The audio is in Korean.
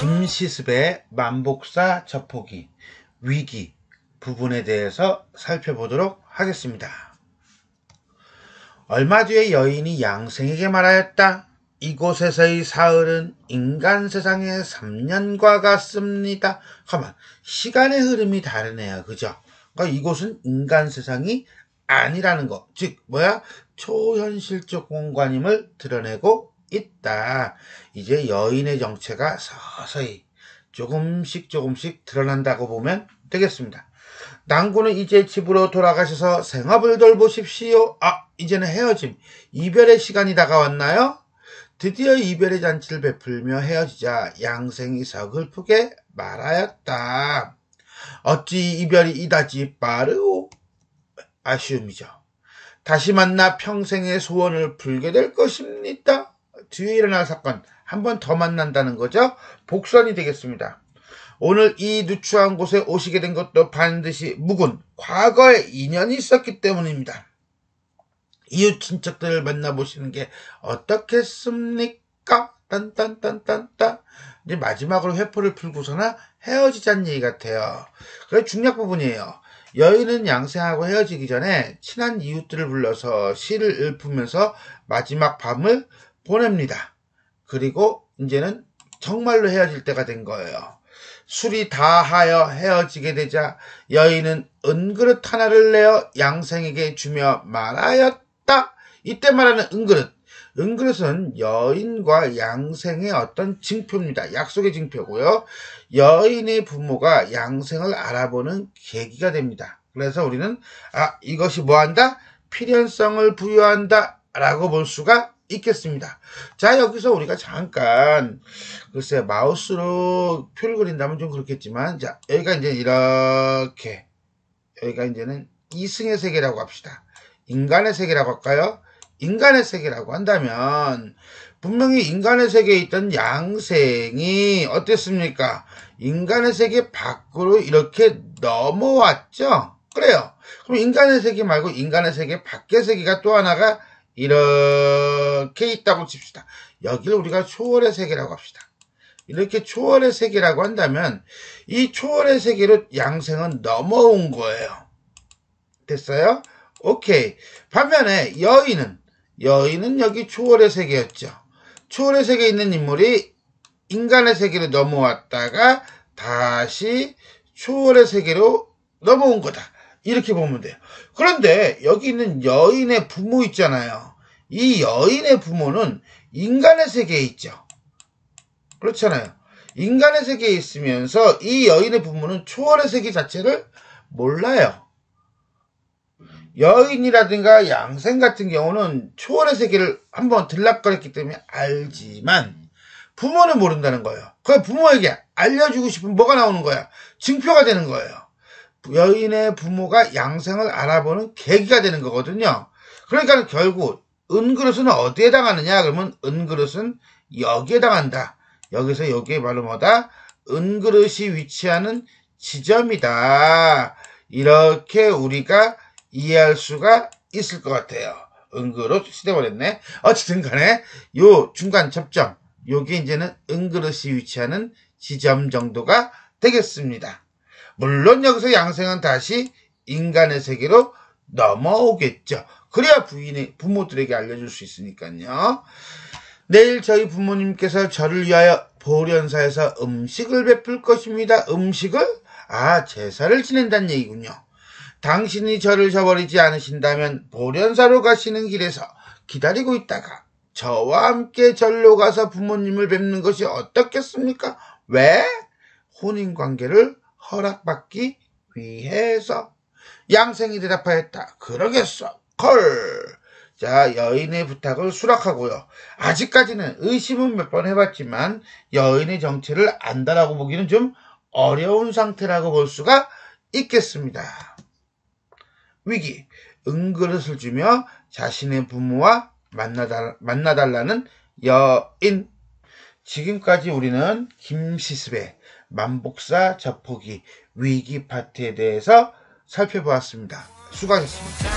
김시습의 만복사 저폭이 위기 부분에 대해서 살펴보도록 하겠습니다. 얼마 뒤에 여인이 양생에게 말하였다. 이곳에서의 사흘은 인간 세상의 3년과 같습니다. 가만, 시간의 흐름이 다르네요. 그죠? 그러니까 이곳은 인간 세상이 아니라는 것. 즉, 뭐야? 초현실적 공간임을 드러내고 있다. 이제 여인의 정체가 서서히 조금씩 조금씩 드러난다고 보면 되겠습니다. 남군은 이제 집으로 돌아가셔서 생업을 돌보십시오. 아, 이제는 헤어짐, 이별의 시간이 다가왔나요? 드디어 이별의 잔치를 베풀며 헤어지자 양생이 서글프게 말하였다. 어찌 이별이 이다지 빠르오. 아쉬움이죠. 다시 만나 평생의 소원을 풀게 될 것입니다. 뒤에 일어날 사건 한 번 더 만난다는 거죠. 복선이 되겠습니다. 오늘 이 누추한 곳에 오시게 된 것도 반드시 묵은 과거의 인연이 있었기 때문입니다. 이웃 친척들을 만나보시는 게 어떻겠습니까? 딴딴딴딴딴 이제 마지막으로 회포를 풀고서나 헤어지자는 얘기 같아요. 그게 중략 부분이에요. 여인은 양생하고 헤어지기 전에 친한 이웃들을 불러서 시를 읊으면서 마지막 밤을 보냅니다. 그리고 이제는 정말로 헤어질 때가 된 거예요. 술이 다하여 헤어지게 되자 여인은 은그릇 하나를 내어 양생에게 주며 말하였다. 이때 말하는 은그릇 은그릇은 여인과 양생의 어떤 징표입니다. 약속의 징표고요. 여인의 부모가 양생을 알아보는 계기가 됩니다. 그래서 우리는 아 이것이 뭐한다? 필연성을 부여한다 라고 볼 수가 있겠습니다. 자 여기서 우리가 잠깐 글쎄 마우스로 표를 그린다면 좀 그렇겠지만 자 여기가 이제 이렇게 여기가 이제는 이승의 세계라고 합시다. 인간의 세계라고 할까요? 인간의 세계라고 한다면 분명히 인간의 세계에 있던 양생이 어땠습니까? 인간의 세계 밖으로 이렇게 넘어왔죠? 그래요. 그럼 인간의 세계 말고 인간의 세계 밖의 세계가 또 하나가 이렇게 있다고 칩시다. 여기를 우리가 초월의 세계라고 합시다. 이렇게 초월의 세계라고 한다면 이 초월의 세계로 양생은 넘어온 거예요. 됐어요? 오케이. 반면에 여인은 여인은 여기 초월의 세계였죠. 초월의 세계에 있는 인물이 인간의 세계로 넘어왔다가 다시 초월의 세계로 넘어온 거다. 이렇게 보면 돼요. 그런데 여기 있는 여인의 부모 있잖아요. 이 여인의 부모는 인간의 세계에 있죠. 그렇잖아요. 인간의 세계에 있으면서 이 여인의 부모는 초월의 세계 자체를 몰라요. 여인이라든가 양생 같은 경우는 초월의 세계를 한번 들락거렸기 때문에 알지만 부모는 모른다는 거예요. 그 부모에게 알려주고 싶은 뭐가 나오는 거야? 증표가 되는 거예요. 여인의 부모가 양생을 알아보는 계기가 되는 거거든요. 그러니까 결국 은그릇은 어디에 당하느냐? 그러면 은그릇은 여기에 당한다. 여기서 여기에 바로 뭐다? 은그릇이 위치하는 지점이다. 이렇게 우리가 이해할 수가 있을 것 같아요. 은그릇 시대버렸네. 어쨌든 간에 요 중간 접점 요게 이제는 은그릇이 위치하는 지점 정도가 되겠습니다. 물론 여기서 양생은 다시 인간의 세계로 넘어오겠죠. 그래야 부인의 부모들에게 알려줄 수 있으니까요. 내일 저희 부모님께서 저를 위하여 보련사에서 음식을 베풀 것입니다. 음식을? 아, 제사를 지낸다는 얘기군요. 당신이 저를 저버리지 않으신다면 보련사로 가시는 길에서 기다리고 있다가 저와 함께 절로 가서 부모님을 뵙는 것이 어떻겠습니까? 왜? 혼인관계를 허락받기 위해서. 양생이 대답하였다. 그러겠어. 콜. 자, 여인의 부탁을 수락하고요. 아직까지는 의심은 몇 번 해봤지만 여인의 정체를 안다라고 보기는 좀 어려운 상태라고 볼 수가 있겠습니다. 위기, 은그릇을 주며 자신의 부모와 만나달, 만나달라는 여인. 지금까지 우리는 김시습의 만복사 접포기 위기 파트에 대해서 살펴보았습니다. 수고하셨습니다.